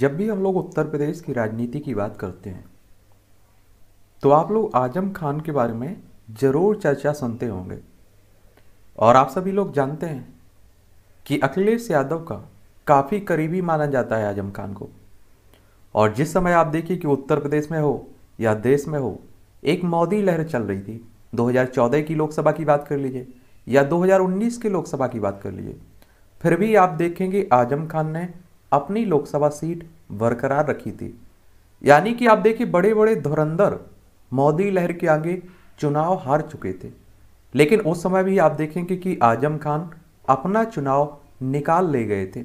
जब भी हम लोग उत्तर प्रदेश की राजनीति की बात करते हैं तो आप लोग आजम खान के बारे में ज़रूर चर्चा सुनते होंगे और आप सभी लोग जानते हैं कि अखिलेश यादव का काफ़ी करीबी माना जाता है आजम खान को और जिस समय आप देखिए कि उत्तर प्रदेश में हो या देश में हो एक मोदी लहर चल रही थी 2014 की लोकसभा की बात कर लीजिए या 2019 की लोकसभा की बात कर लीजिए फिर भी आप देखेंगे आजम खान ने अपनी लोकसभा सीट बरकरार रखी थी यानी कि आप देखिए बड़े बड़े धुरंधर मोदी लहर के आगे चुनाव हार चुके थे लेकिन उस समय भी आप देखेंगे कि आजम खान अपना चुनाव निकाल ले गए थे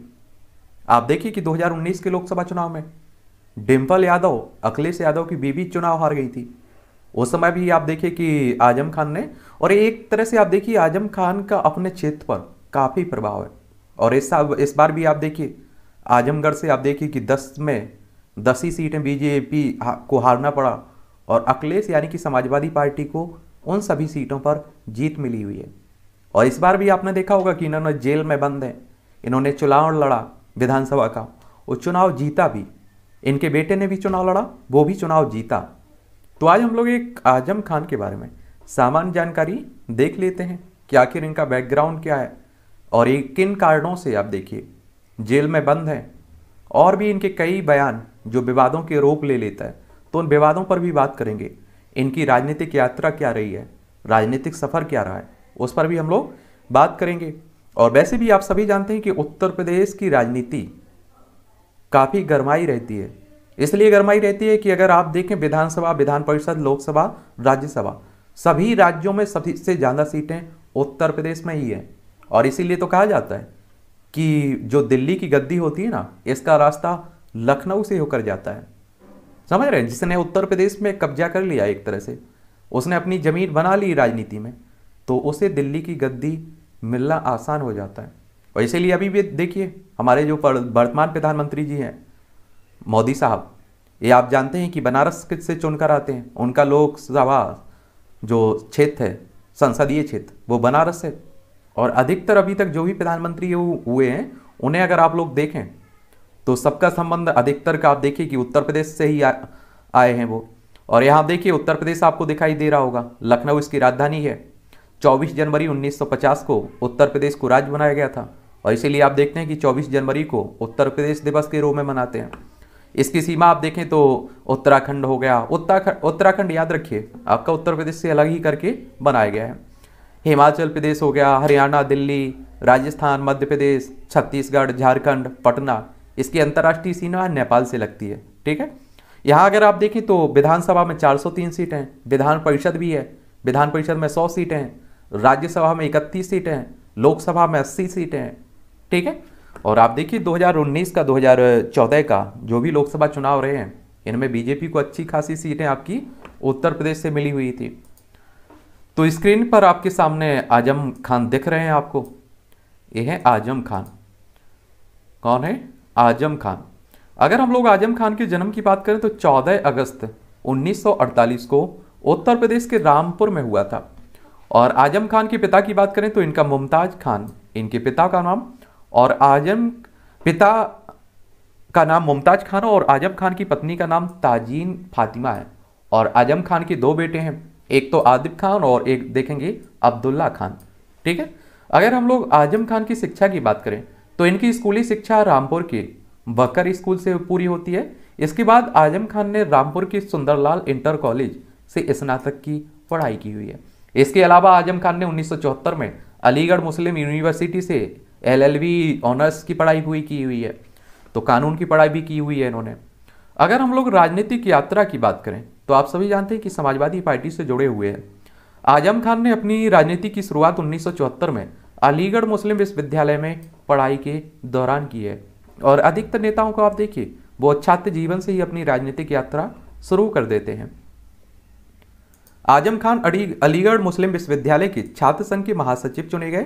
आप देखिए कि 2019 के लोकसभा चुनाव में डिम्पल यादव अखिलेश यादव की बीवी चुनाव हार गई थी उस समय भी आप देखिए कि आजम खान ने और एक तरह से आप देखिए आजम खान का अपने क्षेत्र पर काफ़ी प्रभाव है और इस इस बार भी आप देखिए आजमगढ़ से आप देखिए कि दस में दस ही सीटें बीजेपी को हारना पड़ा और अखिलेश यानी कि समाजवादी पार्टी को उन सभी सीटों पर जीत मिली हुई है और इस बार भी आपने देखा होगा कि इन्होंने जेल में बंद हैं इन्होंने चुनाव लड़ा विधानसभा का और चुनाव जीता भी इनके बेटे ने भी चुनाव लड़ा वो भी चुनाव जीता तो आज हम लोग एक आजम खान के बारे में सामान्य जानकारी देख लेते हैं कि आखिर इनका बैकग्राउंड क्या है और ये किन कारणों से आप देखिए जेल में बंद हैं और भी इनके कई बयान जो विवादों के रोक ले लेता है तो उन विवादों पर भी बात करेंगे इनकी राजनीतिक यात्रा क्या रही है राजनीतिक सफ़र क्या रहा है उस पर भी हम लोग बात करेंगे और वैसे भी आप सभी जानते हैं कि उत्तर प्रदेश की राजनीति काफ़ी गरमाई रहती है इसलिए गर्माई रहती है कि अगर आप देखें विधानसभा विधान परिषद लोकसभा राज्यसभा सभी राज्यों में सबसे ज़्यादा सीटें उत्तर प्रदेश में ही हैं और इसीलिए तो कहा जाता है कि जो दिल्ली की गद्दी होती है ना इसका रास्ता लखनऊ से होकर जाता है समझ रहे हैं जिसने उत्तर प्रदेश में कब्जा कर लिया एक तरह से उसने अपनी ज़मीन बना ली राजनीति में तो उसे दिल्ली की गद्दी मिलना आसान हो जाता है और इसीलिए अभी भी देखिए हमारे जो वर्तमान प्रधानमंत्री जी हैं मोदी साहब ये आप जानते हैं कि बनारस से चुनकर आते हैं उनका लोकसभा जो क्षेत्र है संसदीय क्षेत्र वो बनारस है और अधिकतर अभी तक जो भी प्रधानमंत्री हुए हैं उन्हें अगर आप लोग देखें तो सबका संबंध अधिकतर का आप देखिए कि उत्तर प्रदेश से ही आए हैं वो और यहाँ देखिए उत्तर प्रदेश आपको दिखाई दे रहा होगा लखनऊ इसकी राजधानी है 24 जनवरी 1950 को उत्तर प्रदेश को राज्य बनाया गया था और इसीलिए आप देखते हैं कि 24 जनवरी को उत्तर प्रदेश दिवस के रूप में मनाते हैं इसकी सीमा आप देखें तो उत्तराखंड हो गया उत्तराखंड उत्तराखंड याद रखिए आपका उत्तर प्रदेश से अलग ही करके बनाया गया है हिमाचल प्रदेश हो गया हरियाणा दिल्ली राजस्थान मध्य प्रदेश छत्तीसगढ़ झारखंड पटना इसकी अंतर्राष्ट्रीय सीमा नेपाल से लगती है ठीक है यहाँ अगर आप देखें तो विधानसभा में 403 सीटें हैं विधान परिषद भी है विधान परिषद में 100 सीटें हैं राज्यसभा में 31 सीटें हैं लोकसभा में 80 सीटें हैं ठीक है और आप देखिए 2019 का 2014 का जो भी लोकसभा चुनाव रहे हैं इनमें बीजेपी को अच्छी खासी सीटें आपकी उत्तर प्रदेश से मिली हुई थी तो स्क्रीन पर आपके सामने आजम खान दिख रहे हैं आपको ये है आजम खान कौन है आजम खान अगर हम लोग आजम खान के जन्म की बात करें तो 14 अगस्त 1948 को उत्तर प्रदेश के रामपुर में हुआ था और आजम खान के पिता की बात करें तो इनका मुमताज खान इनके पिता का नाम और आजम पिता का नाम मुमताज खान और आजम खान की पत्नी का नाम ताजीन फातिमा है और आजम खान के दो बेटे हैं एक तो आदिब खान और एक देखेंगे अब्दुल्ला खान ठीक है अगर हम लोग आजम खान की शिक्षा की बात करें तो इनकी स्कूली शिक्षा रामपुर के बकर स्कूल से पूरी होती है इसके बाद आजम खान ने रामपुर की सुंदरलाल इंटर कॉलेज से स्नातक की पढ़ाई की हुई है इसके अलावा आजम खान ने 1974 में अलीगढ़ मुस्लिम यूनिवर्सिटी से एलएलबी ऑनर्स की पढ़ाई हुई की हुई है तो कानून की पढ़ाई भी की हुई है इन्होंने अगर हम लोग राजनीतिक यात्रा की बात करें तो आप सभी जानते हैं कि समाजवादी पार्टी से जुड़े हुए हैं आजम खान ने अपनी राजनीति की शुरुआत उन्नीस में अलीगढ़ मुस्लिम विश्वविद्यालय में पढ़ाई के दौरान की है और अधिकतर नेताओं को आप देखिए वो छात्र जीवन से ही अपनी राजनीतिक यात्रा शुरू कर देते हैं आजम खान अलीगढ़ मुस्लिम विश्वविद्यालय के छात्र संघ के महासचिव चुने गए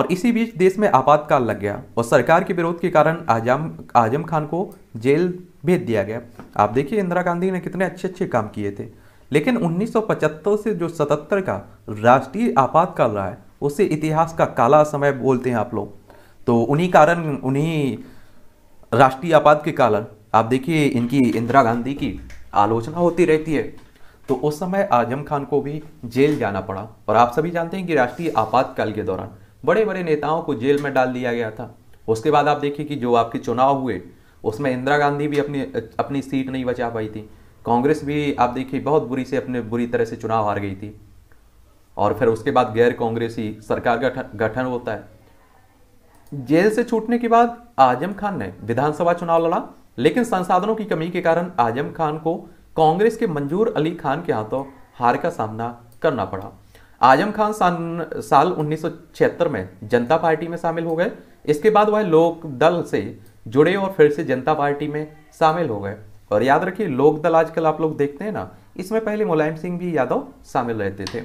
और इसी बीच देश में आपातकाल लग गया और सरकार के विरोध के कारण आजम आजम खान को जेल भेज दिया गया आप देखिए इंदिरा गांधी ने कितने अच्छे अच्छे काम किए थे लेकिन 1975 से जो 77 का राष्ट्रीय आपातकाल रहा है उसे इतिहास का काला समय बोलते हैं आप लोग तो उन्हीं कारण उन्हीं राष्ट्रीय आपात के कारण आप देखिए इनकी इंदिरा गांधी की आलोचना होती रहती है तो उस समय आजम खान को भी जेल जाना पड़ा और आप सभी जानते हैं कि राष्ट्रीय आपातकाल के दौरान बड़े बड़े नेताओं को जेल में डाल दिया गया था उसके बाद आप देखिए कि जो आपके चुनाव हुए उसमें इंदिरा गांधी भी अपनी अपनी सीट नहीं बचा पाई थी कांग्रेस भी आप देखिए बहुत बुरी से अपने बुरी तरह से चुनाव हार गई थी और फिर उसके बाद गैर कांग्रेसी सरकार का गठन, गठन होता है जेल से छूटने के बाद आजम खान ने विधानसभा चुनाव लड़ा लेकिन संसाधनों की कमी के कारण आजम खान को कांग्रेस के मंजूर अली खान के हाथों हार का सामना करना पड़ा आजम खान सन साल उन्नीस में जनता पार्टी में शामिल हो गए इसके बाद वह लोक दल से जुड़े और फिर से जनता पार्टी में शामिल हो गए और याद रखिए लोकदल आजकल आप लोग देखते हैं ना इसमें पहले मुलायम सिंह भी यादव शामिल रहते थे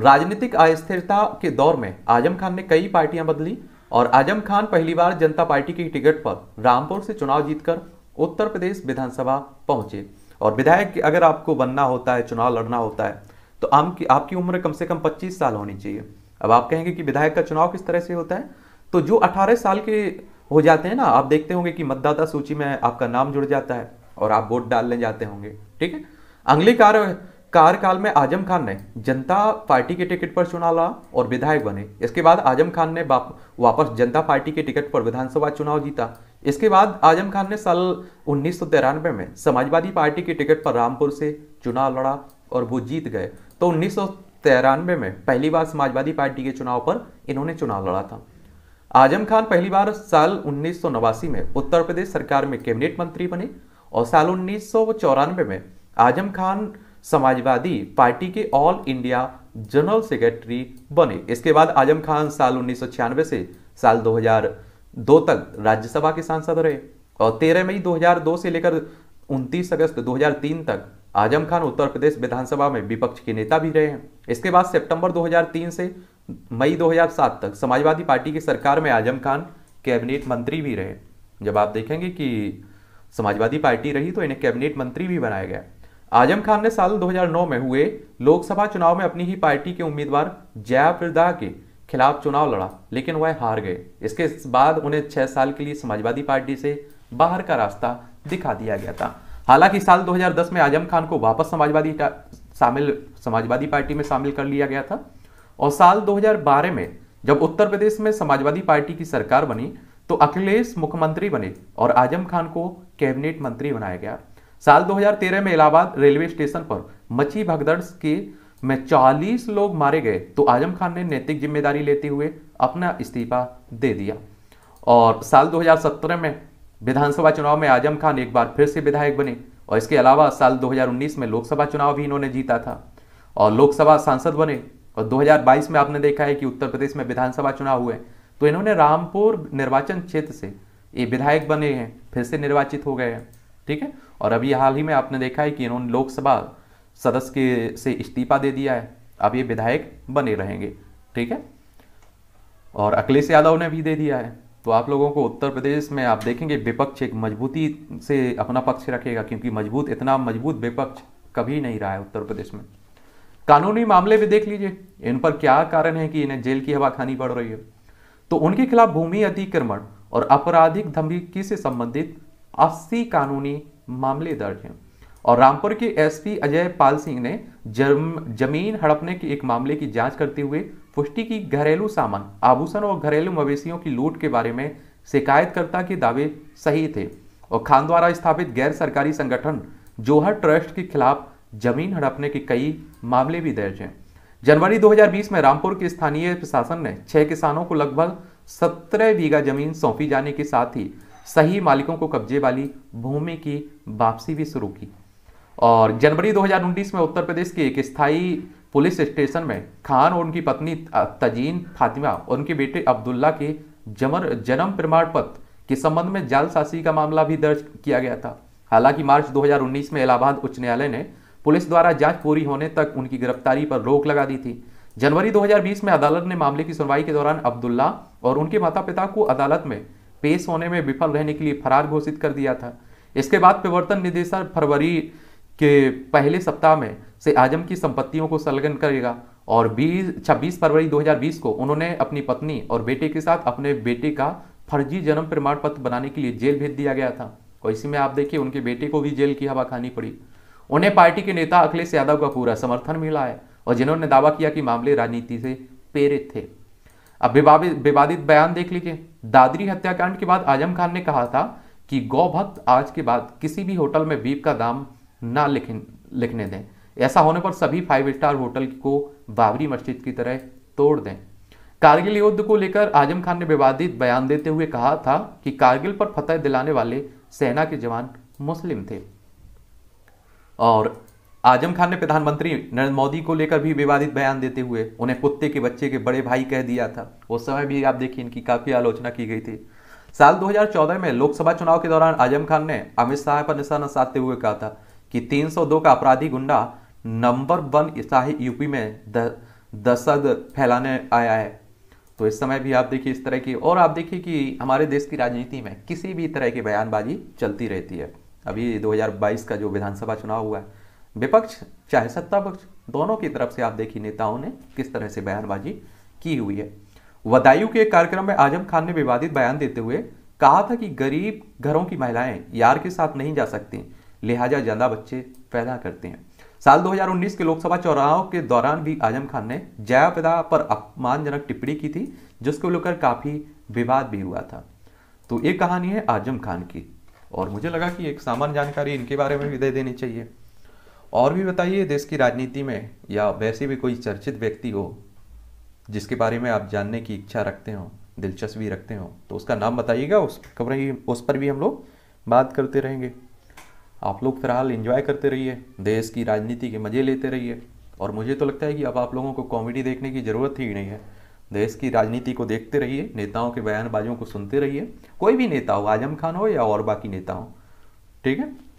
राजनीतिक अस्थिरता के दौर में आजम खान ने कई पार्टियां बदली और आजम खान पहली बार जनता पार्टी की टिकट पर रामपुर से चुनाव जीतकर उत्तर प्रदेश विधानसभा पहुंचे और विधायक अगर आपको बनना होता है चुनाव लड़ना होता है तो आपकी आपकी उम्र कम से कम 25 साल होनी चाहिए अब आप कहेंगे कि विधायक का चुनाव किस तरह से होता है तो जो 18 साल के हो जाते हैं ना आप देखते होंगे कि मतदाता सूची में आपका नाम जुड़ जाता है और आप वोट डालने जाते होंगे ठीक है अगले कार्य कार्यकाल में आजम खान ने जनता पार्टी के टिकट पर चुनाव लड़ा और विधायक बने इसके बाद आजम खान ने वापस जनता पार्टी के टिकट पर विधानसभा चुनाव जीता इसके बाद आजम खान ने साल उन्नीस में समाजवादी पार्टी के टिकट पर रामपुर से चुनाव लड़ा और वो जीत गए तो उन्नीस में पहली बार समाजवादी पार्टी के चुनाव पर इन्होंने चुनाव लड़ा था आजम खान पहली बार साल उन्नीस में उत्तर प्रदेश सरकार में कैबिनेट मंत्री बने और साल उन्नीस में आजम खान समाजवादी पार्टी के ऑल इंडिया जनरल सेक्रेटरी बने इसके बाद आजम खान साल उन्नीस से साल 2002 तक राज्यसभा के सांसद रहे और 13 मई 2002 से लेकर 29 अगस्त 2003 तक आजम खान उत्तर प्रदेश विधानसभा में विपक्ष के नेता भी रहे हैं इसके बाद सितंबर 2003 से मई 2007 तक समाजवादी पार्टी की सरकार में आजम खान कैबिनेट मंत्री भी रहे जब आप देखेंगे कि समाजवादी पार्टी रही तो इन्हें कैबिनेट मंत्री भी बनाया गया आजम खान ने साल 2009 में हुए लोकसभा चुनाव में अपनी ही पार्टी के उम्मीदवार जयाप्रदा के खिलाफ चुनाव लड़ा लेकिन वह हार गए इसके बाद उन्हें छह साल के लिए समाजवादी पार्टी से बाहर का रास्ता दिखा दिया गया था हालांकि साल 2010 में आजम खान को वापस समाजवादी शामिल समाजवादी पार्टी में शामिल कर लिया गया था और साल 2012 में जब उत्तर प्रदेश में समाजवादी पार्टी की सरकार बनी तो अखिलेश मुख्यमंत्री बने और आजम खान को कैबिनेट मंत्री बनाया गया साल 2013 में इलाहाबाद रेलवे स्टेशन पर मची भगदड़ के में 40 लोग मारे गए तो आजम खान ने नैतिक जिम्मेदारी लेते हुए अपना इस्तीफा दे दिया और साल 2017 में विधानसभा चुनाव में आजम खान एक बार फिर से विधायक बने और इसके अलावा साल 2019 में लोकसभा चुनाव भी इन्होंने जीता था और लोकसभा सांसद बने और 2022 में आपने देखा है कि उत्तर प्रदेश में विधानसभा चुनाव हुए तो इन्होंने रामपुर निर्वाचन क्षेत्र से ये विधायक बने हैं फिर से निर्वाचित हो गए हैं ठीक है और अभी हाल ही में आपने देखा है कि इन्होंने लोकसभा सदस्य के से इस्तीफा दे दिया है अब ये विधायक बने रहेंगे ठीक है और अखिलेश यादव ने भी दे दिया है तो आप लोगों को उत्तर प्रदेश में आप देखेंगे विपक्ष एक मजबूती से अपना पक्ष रखेगा क्योंकि मजबूत इतना मजबूत विपक्ष कभी नहीं रहा है उत्तर प्रदेश में कानूनी मामले भी देख लीजिए इन पर क्या कारण है कि इन्हें जेल की हवा खानी पड़ रही है तो उनके खिलाफ भूमि अतिक्रमण और आपराधिक धमकी से संबंधित अस्सी कानूनी मामले दर्ज हैं और रामपुर के एसपी अजय पाल सिंह ने जम, जमीन हड़पने के एक मामले की जांच करते हुए पुष्टि की घरेलू सामान आभूषण और घरेलू मवेशियों की लूट के बारे में शिकायतकर्ता के दावे सही थे और खान द्वारा स्थापित गैर सरकारी संगठन जोहर ट्रस्ट के खिलाफ जमीन हड़पने के कई मामले भी दर्ज हैं जनवरी 2020 में रामपुर के स्थानीय प्रशासन ने छह किसानों को लगभग सत्रह बीघा जमीन सौंपी जाने के साथ ही सही मालिकों को कब्जे वाली भूमि की वापसी भी शुरू की और जनवरी 2019 में उत्तर प्रदेश के एक स्थायी पुलिस स्टेशन में खान और उनकी पत्नी तजीन फातिमा और उनके बेटे अब्दुल्ला के जमर जन्म प्रमाण पत्र के संबंध में जालसाजी का मामला भी दर्ज किया गया था हालांकि मार्च 2019 में इलाहाबाद उच्च न्यायालय ने पुलिस द्वारा जांच पूरी होने तक उनकी गिरफ्तारी पर रोक लगा दी थी जनवरी 2020 में अदालत ने मामले की सुनवाई के दौरान अब्दुल्ला और उनके माता पिता को अदालत में पेश होने में विफल रहने के लिए फरार घोषित कर दिया था इसके बाद प्रवर्तन निदेशक फरवरी के पहले सप्ताह में से आजम की संपत्तियों को संलग्न करेगा और 20 26 फरवरी 2020 को उन्होंने अपनी पत्नी और बेटे के साथ अपने बेटे का फर्जी जन्म प्रमाण पत्र बनाने के लिए जेल भेज दिया गया था और इसी में आप देखिए उनके बेटे को भी जेल की हवा खानी पड़ी उन्हें पार्टी के नेता अखिलेश यादव का पूरा समर्थन मिला है और जिन्होंने दावा किया कि मामले राजनीति से प्रेरित थे अब विवादित बयान देख लीजिए दादरी हत्याकांड के बाद आजम खान ने कहा था कि गौ भक्त आज के बाद किसी भी होटल में बीप का दाम ना लिखने दें ऐसा होने पर सभी फाइव स्टार होटल को बाबरी मस्जिद की तरह तोड़ दें कारगिल युद्ध को लेकर आजम खान ने विवादित बयान देते हुए कहा था कि कारगिल पर फतह दिलाने वाले सेना के जवान मुस्लिम थे और आजम खान ने प्रधानमंत्री नरेंद्र मोदी को लेकर भी विवादित बयान देते हुए उन्हें कुत्ते के बच्चे के बड़े भाई कह दिया था उस समय भी आप देखिए इनकी काफ़ी आलोचना की गई थी साल 2014 में लोकसभा चुनाव के दौरान आजम खान ने अमित शाह पर निशाना साधते हुए कहा था कि 302 का अपराधी गुंडा नंबर वन शाही यूपी में दशद फैलाने आया है तो इस समय भी आप देखिए इस तरह की और आप देखिए कि हमारे देश की राजनीति में किसी भी तरह की बयानबाजी चलती रहती है अभी 2022 का जो विधानसभा चुनाव हुआ है विपक्ष चाहे सत्ता पक्ष दोनों की तरफ से आप देखिए नेताओं ने किस तरह से बयानबाजी की हुई है वदायु के कार्यक्रम में आजम खान ने विवादित बयान देते हुए कहा था कि गरीब घरों की महिलाएं यार के साथ नहीं जा सकती लिहाजा ज्यादा बच्चे पैदा करते हैं साल 2019 के लोकसभा चुनाव के दौरान भी आजम खान ने जया पिता पर अपमानजनक टिप्पणी की थी जिसको लेकर काफी विवाद भी हुआ था तो ये कहानी है आजम खान की और मुझे लगा कि एक सामान्य जानकारी इनके बारे में भी दे देनी चाहिए और भी बताइए देश की राजनीति में या वैसे भी कोई चर्चित व्यक्ति हो जिसके बारे में आप जानने की इच्छा रखते हो दिलचस्पी रखते हो तो उसका नाम बताइएगा उस खबर उस पर भी हम लोग बात करते रहेंगे आप लोग फिलहाल इन्जॉय करते रहिए देश की राजनीति के मज़े लेते रहिए और मुझे तो लगता है कि अब आप लोगों को कॉमेडी देखने की ज़रूरत ही नहीं है देश की राजनीति को देखते रहिए नेताओं के बयानबाजियों को सुनते रहिए कोई भी नेता हो आजम खान हो या और बाकी नेता हो ठीक है